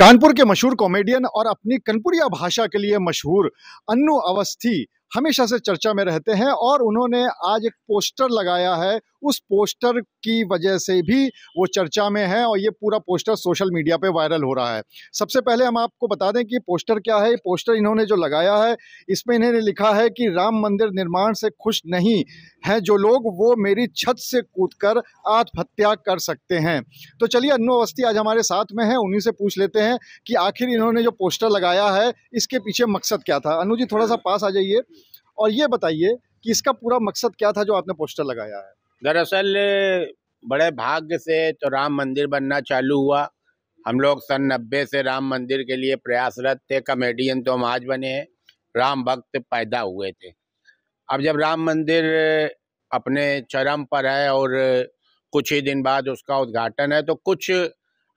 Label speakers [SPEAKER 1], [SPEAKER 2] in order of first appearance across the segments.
[SPEAKER 1] कानपुर के मशहूर कॉमेडियन और अपनी कनपुरिया भाषा के लिए मशहूर अन्नू अवस्थी हमेशा से चर्चा में रहते हैं और उन्होंने आज एक पोस्टर लगाया है उस पोस्टर की वजह से भी वो चर्चा में है और ये पूरा पोस्टर सोशल मीडिया पे वायरल हो रहा है सबसे पहले हम आपको बता दें कि पोस्टर क्या है पोस्टर इन्होंने जो लगाया है इसमें इन्होंने लिखा है कि राम मंदिर निर्माण से खुश नहीं है जो लोग वो मेरी छत से कूद कर आत्महत्या कर सकते हैं तो चलिए अनु अवस्थी आज हमारे साथ में हैं उन्हीं से पूछ लेते हैं कि आखिर इन्होंने जो पोस्टर लगाया है इसके पीछे मकसद क्या था अनु जी थोड़ा सा पास आ जाइए और ये बताइए कि इसका पूरा मकसद क्या था जो आपने पोस्टर लगाया है
[SPEAKER 2] दरअसल बड़े भाग्य से तो राम मंदिर बनना चालू हुआ हम लोग सन नब्बे से राम मंदिर के लिए प्रयासरत थे कमेडियन तो हम आज बने हैं राम भक्त पैदा हुए थे अब जब राम मंदिर अपने चरम पर है और कुछ ही दिन बाद उसका उद्घाटन है तो कुछ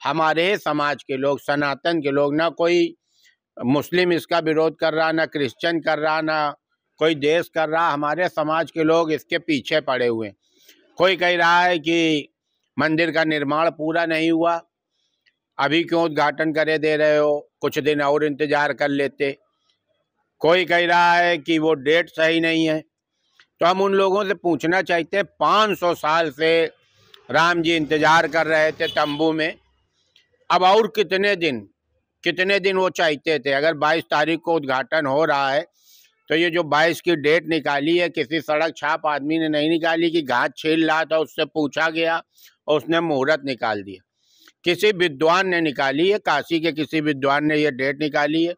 [SPEAKER 2] हमारे समाज के लोग सनातन के लोग ना कोई मुस्लिम इसका विरोध कर रहा ना क्रिश्चियन कर रहा ना कोई देश कर रहा हमारे समाज के लोग इसके पीछे पड़े हुए हैं कोई कह रहा है कि मंदिर का निर्माण पूरा नहीं हुआ अभी क्यों उद्घाटन करे दे रहे हो कुछ दिन और इंतज़ार कर लेते कोई कह रहा है कि वो डेट सही नहीं है तो हम उन लोगों से पूछना चाहते हैं पाँच सौ साल से राम जी इंतज़ार कर रहे थे तंबू में अब और कितने दिन कितने दिन वो चाहते थे अगर बाईस तारीख को उद्घाटन हो रहा है तो ये जो बाईस की डेट निकाली है किसी सड़क छाप आदमी ने नहीं निकाली कि घास छील रहा था उससे पूछा गया और उसने मुहूर्त निकाल दिया किसी विद्वान ने निकाली है काशी के किसी विद्वान ने यह डेट निकाली है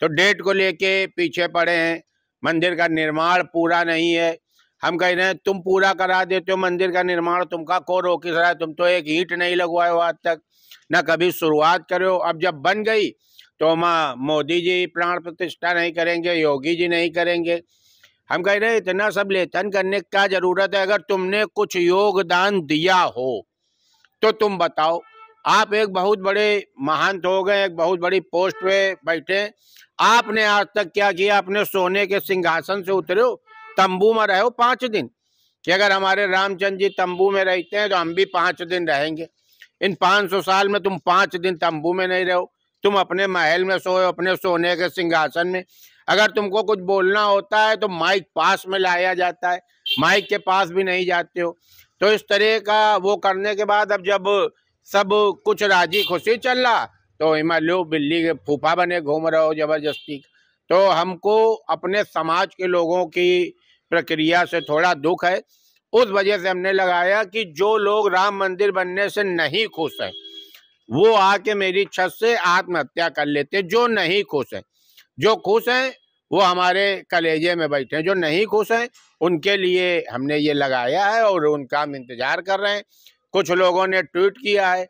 [SPEAKER 2] तो डेट को लेके पीछे पड़े हैं मंदिर का निर्माण पूरा नहीं है हम कह रहे हैं तुम पूरा करा देते हो मंदिर का निर्माण तुमका को रोकी रहा है तुम तो एक ईट नहीं लगवाए हो आज तक ना कभी शुरुआत करो अब जब बन गई तो माँ मोदी जी प्राण प्रतिष्ठा नहीं करेंगे योगी जी नहीं करेंगे हम कह रहे इतना सब लेतन करने क्या जरूरत है अगर तुमने कुछ योगदान दिया हो तो तुम बताओ आप एक बहुत बड़े महंत हो गए एक बहुत बड़ी पोस्ट पे बैठे आपने आज तक क्या किया आपने सोने के सिंहासन से उतरे हो तंबू में रहे हो पांच दिन कि अगर हमारे रामचंद्र जी तंबू में रहते हैं तो हम भी पांच दिन रहेंगे इन पांच सौ साल में तुम पांच दिन तंबू में नहीं रहो तुम अपने महल में सोए अपने सोने के सिंहासन में अगर तुमको कुछ बोलना होता है तो माइक पास में लाया जाता है माइक के पास भी नहीं जाते हो तो इस तरह का वो करने के बाद अब जब सब कुछ राजी खुशी चल रहा तो हिमालय बिल्ली के फूफा बने घूम रहे हो जबरदस्ती तो हमको अपने समाज के लोगों की प्रक्रिया से थोड़ा दुख है उस वजह से हमने लगाया कि जो लोग राम मंदिर बनने से नहीं खुश हैं वो आके मेरी छत से आत्महत्या कर लेते जो नहीं खुश हैं जो खुश हैं वो हमारे कलेजे में बैठे हैं जो नहीं खुश हैं उनके लिए हमने ये लगाया है और उनका हम इंतज़ार कर रहे हैं कुछ लोगों ने ट्वीट किया है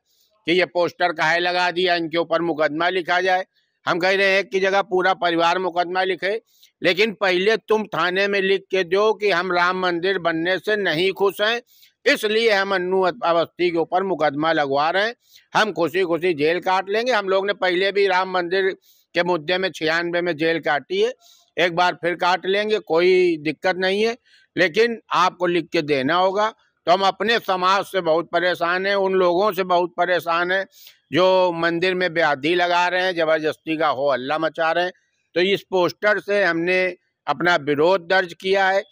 [SPEAKER 2] कि ये पोस्टर है लगा दिया इनके ऊपर मुकदमा लिखा जाए हम कह रहे हैं कि जगह पूरा परिवार मुकदमा लिखे लेकिन पहले तुम थाने में लिख के दो कि हम राम मंदिर बनने से नहीं खुश हैं इसलिए हम अनु अवस्थी के ऊपर मुकदमा लगवा रहे हैं हम खुशी खुशी जेल काट लेंगे हम लोग ने पहले भी राम मंदिर के मुद्दे में छियानवे में जेल काटी है एक बार फिर काट लेंगे कोई दिक्कत नहीं है लेकिन आपको लिख के देना होगा तो हम अपने समाज से बहुत परेशान हैं उन लोगों से बहुत परेशान हैं जो मंदिर में ब्याधी लगा रहे हैं जबरदस्ती का हो अल्लाह मचा रहे हैं तो इस पोस्टर से हमने अपना विरोध दर्ज किया है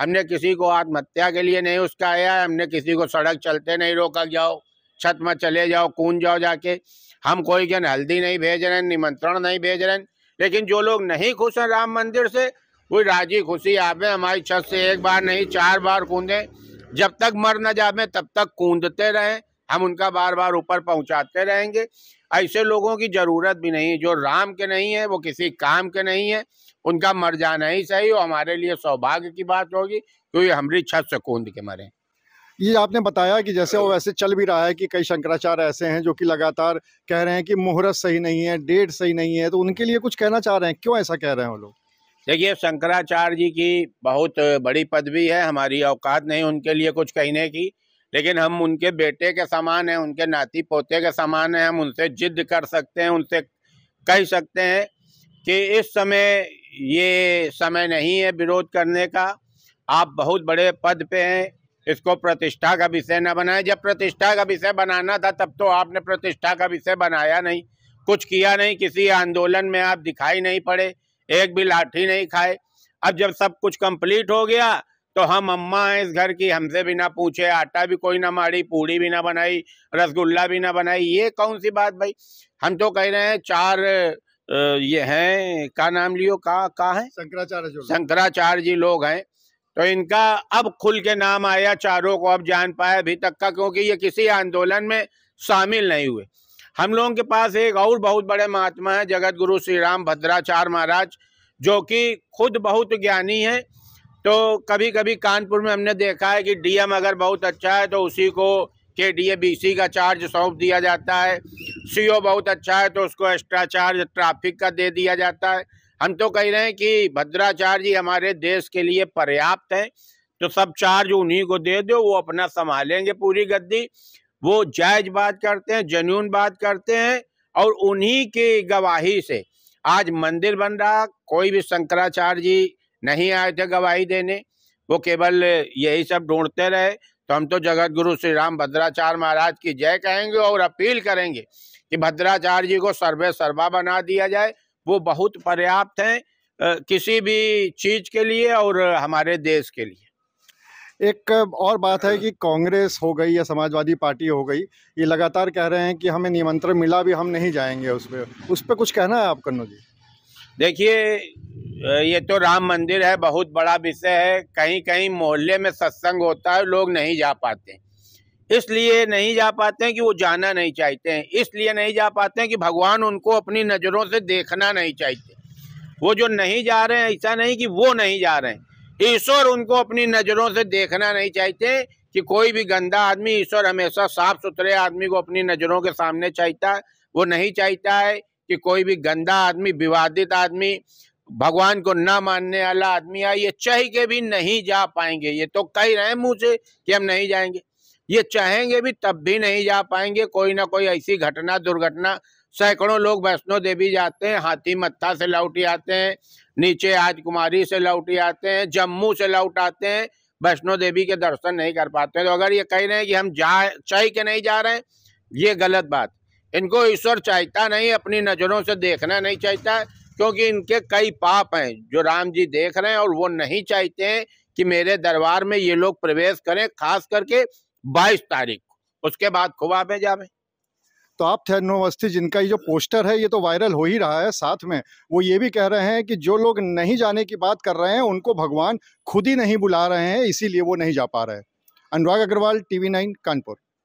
[SPEAKER 2] हमने किसी को आत्महत्या के लिए नहीं उसकाया है हमने किसी को सड़क चलते नहीं रोका जाओ छत में चले जाओ कूद जाओ जाके हम कोई जन हल्दी नहीं भेज रहे निमंत्रण नहीं भेज रहे लेकिन जो लोग नहीं खुश हैं राम मंदिर से वो राजी खुशी आप हमारी छत से एक बार नहीं चार बार कूदें जब तक मर न जावे तब तक कूदते रहें हम उनका बार बार ऊपर पहुंचाते रहेंगे ऐसे लोगों की ज़रूरत भी नहीं है जो राम के नहीं है वो किसी काम के नहीं है उनका मर जाना ही सही और हमारे लिए सौभाग्य की बात होगी क्योंकि हमारी छत से कूद के मरे ये आपने
[SPEAKER 1] बताया कि जैसे वो वैसे चल भी रहा है कि कई शंकराचार्य ऐसे हैं जो कि लगातार कह रहे हैं कि मुहूर्त सही नहीं है डेट सही नहीं है तो उनके लिए कुछ कहना चाह रहे हैं क्यों ऐसा कह रहे हैं वो लोग
[SPEAKER 2] देखिए शंकराचार्य जी की बहुत बड़ी पदवी है हमारी औकात नहीं उनके लिए कुछ कहने की लेकिन हम उनके बेटे के समान हैं उनके नाती पोते के समान हैं हम उनसे जिद कर सकते हैं उनसे कह सकते हैं कि इस समय ये समय नहीं है विरोध करने का आप बहुत बड़े पद पे हैं इसको प्रतिष्ठा का विषय न बनाए जब प्रतिष्ठा का विषय बनाना था तब तो आपने प्रतिष्ठा का विषय बनाया नहीं कुछ किया नहीं किसी आंदोलन में आप दिखाई नहीं पड़े एक भी लाठी नहीं खाए अब जब सब कुछ कंप्लीट हो गया तो हम अम्मा हैं इस घर की हमसे भी ना पूछे आटा भी कोई ना मारी पूड़ी भी ना बनाई रसगुल्ला भी ना बनाई ये कौन सी बात भाई हम तो कह रहे हैं चार ये हैं का नाम लियो का का है शंकराचार्य शंकराचार्य जी लोग हैं तो इनका अब खुल के नाम आया चारों को अब जान पाया अभी तक का क्योंकि ये किसी आंदोलन में शामिल नहीं हुए हम लोगों के पास एक और बहुत बड़े महात्मा है जगत गुरु श्री राम भद्राचार्य महाराज जो कि खुद बहुत ज्ञानी हैं तो कभी कभी कानपुर में हमने देखा है कि डीएम अगर बहुत अच्छा है तो उसी को के डी का चार्ज सौंप दिया जाता है सीओ बहुत अच्छा है तो उसको एक्स्ट्रा चार्ज ट्रैफिक का दे दिया जाता है हम तो कह रहे हैं कि भद्राचार्य जी हमारे देश के लिए पर्याप्त है तो सब चार्ज उन्हीं को दे दो वो अपना संभालेंगे पूरी गद्दी वो जायज बात करते हैं जनून बात करते हैं और उन्हीं की गवाही से आज मंदिर बन रहा कोई भी शंकराचार्य जी नहीं आए थे गवाही देने वो केवल यही सब ढूंढते रहे तो हम तो जगत गुरु श्री राम भद्राचार्य महाराज की जय कहेंगे और अपील करेंगे कि भद्राचार्य जी को सर्वे सर्वा बना दिया जाए वो बहुत पर्याप्त हैं किसी भी चीज के लिए और हमारे देश के लिए एक और बात है कि कांग्रेस हो
[SPEAKER 1] गई या समाजवादी पार्टी हो गई ये लगातार कह रहे हैं कि हमें निमंत्रण मिला भी हम नहीं जाएंगे उस पर उस पर कुछ कहना है आप कन्नू जी
[SPEAKER 2] देखिए ये तो राम मंदिर है बहुत बड़ा विषय है कहीं कहीं मोहल्ले में सत्संग होता है लोग नहीं जा पाते इसलिए नहीं जा पाते कि वो जाना नहीं चाहते हैं इसलिए नहीं जा पाते कि भगवान उनको अपनी नज़रों से देखना नहीं चाहते वो जो नहीं जा रहे हैं ऐसा नहीं कि वो नहीं जा रहे हैं ईश्वर उनको अपनी नज़रों से देखना नहीं चाहते कि कोई भी गंदा आदमी ईश्वर हमेशा साफ सुथरे आदमी को अपनी नज़रों के सामने चाहता है वो नहीं चाहता है कि कोई भी गंदा आदमी विवादित आदमी भगवान को ना मानने वाला आदमी आ ये चाह के भी नहीं जा पाएंगे ये तो कह रहे हैं मुंह से कि हम नहीं जाएंगे ये चाहेंगे भी तब भी नहीं जा पाएंगे कोई ना कोई ऐसी घटना दुर्घटना सैकड़ों लोग वैष्णो देवी जाते हैं हाथी मत्था से लौट आते हैं नीचे आज कुमारी से लौट आते हैं जम्मू से लौट आते हैं वैष्णो देवी के दर्शन नहीं कर पाते तो अगर ये कह रहे हैं कि हम जा चाह के नहीं जा रहे हैं ये गलत बात इनको ईश्वर चाहता नहीं अपनी नज़रों से देखना नहीं चाहता क्योंकि इनके कई पाप हैं जो राम जी देख रहे हैं और वो नहीं चाहते हैं कि मेरे दरबार में ये लोग प्रवेश करें खास करके बाईस तारीख को उसके बाद खुबा में जावे
[SPEAKER 1] तो आप थे अनुवस्थी जिनका ये जो पोस्टर है ये तो वायरल हो ही रहा है साथ में वो ये भी कह रहे हैं कि जो लोग नहीं जाने की बात कर रहे हैं उनको भगवान खुद ही नहीं बुला रहे हैं इसीलिए वो नहीं जा पा रहे हैं अनुराग अग्रवाल टीवी नाइन कानपुर